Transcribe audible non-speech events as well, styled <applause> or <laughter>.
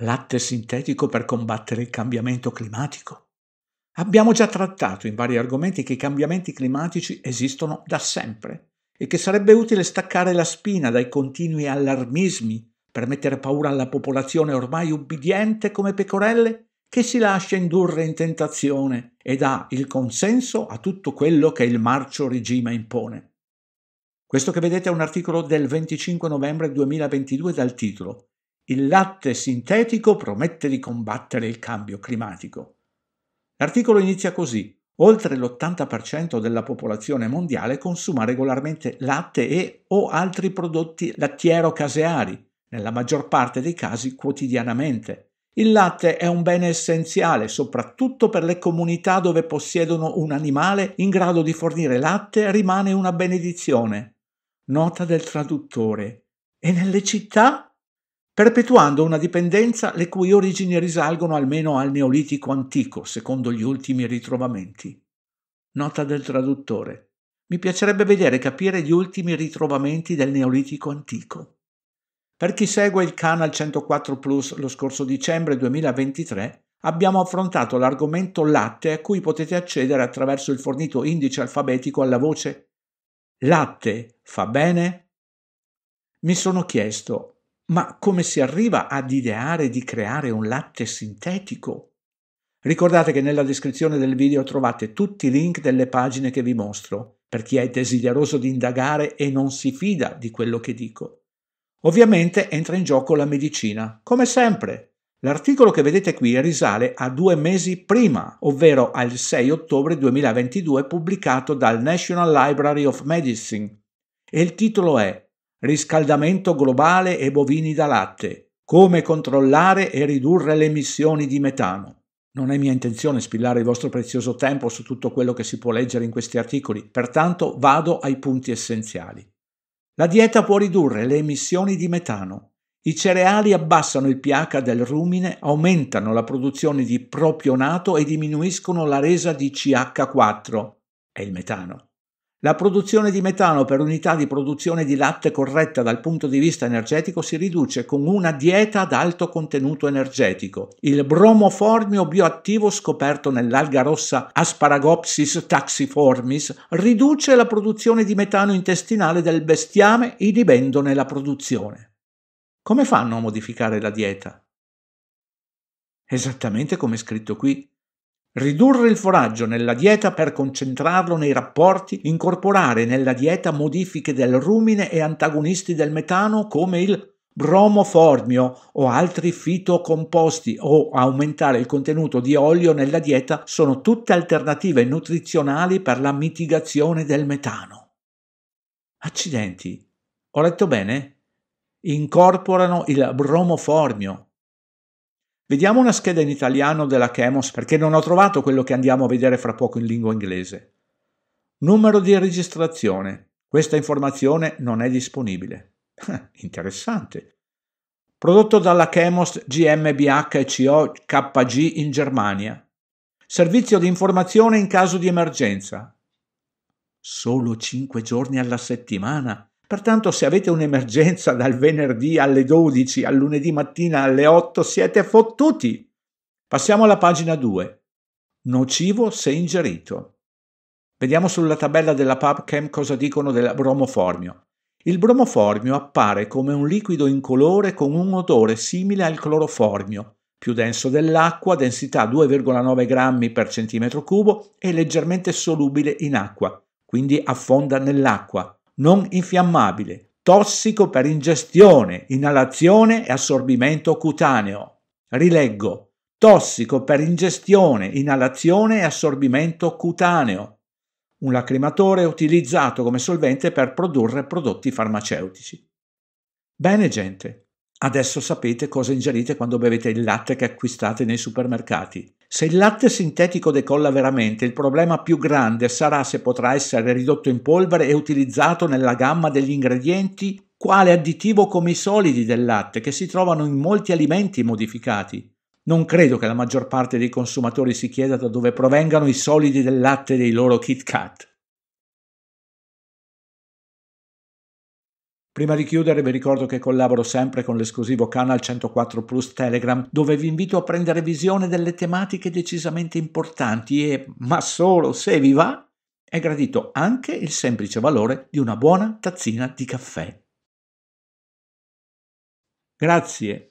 latte sintetico per combattere il cambiamento climatico. Abbiamo già trattato in vari argomenti che i cambiamenti climatici esistono da sempre e che sarebbe utile staccare la spina dai continui allarmismi per mettere paura alla popolazione ormai ubbidiente come pecorelle che si lascia indurre in tentazione e dà il consenso a tutto quello che il marcio regime impone. Questo che vedete è un articolo del 25 novembre 2022 dal titolo il latte sintetico promette di combattere il cambio climatico. L'articolo inizia così. Oltre l'80% della popolazione mondiale consuma regolarmente latte e o altri prodotti lattiero-caseari, nella maggior parte dei casi quotidianamente. Il latte è un bene essenziale, soprattutto per le comunità dove possiedono un animale in grado di fornire latte rimane una benedizione. Nota del traduttore. E nelle città? perpetuando una dipendenza le cui origini risalgono almeno al Neolitico antico, secondo gli ultimi ritrovamenti. Nota del traduttore. Mi piacerebbe vedere capire gli ultimi ritrovamenti del Neolitico antico. Per chi segue il Canal 104 Plus lo scorso dicembre 2023, abbiamo affrontato l'argomento latte a cui potete accedere attraverso il fornito indice alfabetico alla voce Latte fa bene? Mi sono chiesto ma come si arriva ad ideare di creare un latte sintetico? Ricordate che nella descrizione del video trovate tutti i link delle pagine che vi mostro, per chi è desideroso di indagare e non si fida di quello che dico. Ovviamente entra in gioco la medicina, come sempre. L'articolo che vedete qui risale a due mesi prima, ovvero al 6 ottobre 2022 pubblicato dal National Library of Medicine, e il titolo è riscaldamento globale e bovini da latte, come controllare e ridurre le emissioni di metano. Non è mia intenzione spillare il vostro prezioso tempo su tutto quello che si può leggere in questi articoli, pertanto vado ai punti essenziali. La dieta può ridurre le emissioni di metano. I cereali abbassano il pH del rumine, aumentano la produzione di propionato e diminuiscono la resa di CH4, è il metano. La produzione di metano per unità di produzione di latte corretta dal punto di vista energetico si riduce con una dieta ad alto contenuto energetico. Il bromoformio bioattivo scoperto nell'alga rossa Asparagopsis taxiformis riduce la produzione di metano intestinale del bestiame inibendone la produzione. Come fanno a modificare la dieta? Esattamente come è scritto qui Ridurre il foraggio nella dieta per concentrarlo nei rapporti, incorporare nella dieta modifiche del rumine e antagonisti del metano come il bromoformio o altri fitocomposti o aumentare il contenuto di olio nella dieta sono tutte alternative nutrizionali per la mitigazione del metano. Accidenti, ho letto bene? Incorporano il bromoformio, Vediamo una scheda in italiano della Chemos perché non ho trovato quello che andiamo a vedere fra poco in lingua inglese. Numero di registrazione. Questa informazione non è disponibile. <laughs> Interessante. Prodotto dalla Chemos GmbH e CO KG in Germania. Servizio di informazione in caso di emergenza. Solo 5 giorni alla settimana Pertanto se avete un'emergenza dal venerdì alle 12 al lunedì mattina alle 8 siete fottuti. Passiamo alla pagina 2. Nocivo se ingerito. Vediamo sulla tabella della PubChem cosa dicono del bromoformio. Il bromoformio appare come un liquido incolore con un odore simile al cloroformio, più denso dell'acqua, densità 2,9 grammi per centimetro cubo e leggermente solubile in acqua, quindi affonda nell'acqua, non infiammabile, tossico per ingestione, inalazione e assorbimento cutaneo. Rileggo, tossico per ingestione, inalazione e assorbimento cutaneo. Un lacrimatore utilizzato come solvente per produrre prodotti farmaceutici. Bene gente, Adesso sapete cosa ingerite quando bevete il latte che acquistate nei supermercati. Se il latte sintetico decolla veramente, il problema più grande sarà se potrà essere ridotto in polvere e utilizzato nella gamma degli ingredienti quale additivo come i solidi del latte che si trovano in molti alimenti modificati. Non credo che la maggior parte dei consumatori si chieda da dove provengano i solidi del latte dei loro Kit Kat. Prima di chiudere vi ricordo che collaboro sempre con l'esclusivo Canal 104 Plus Telegram dove vi invito a prendere visione delle tematiche decisamente importanti e, ma solo se vi va, è gradito anche il semplice valore di una buona tazzina di caffè. Grazie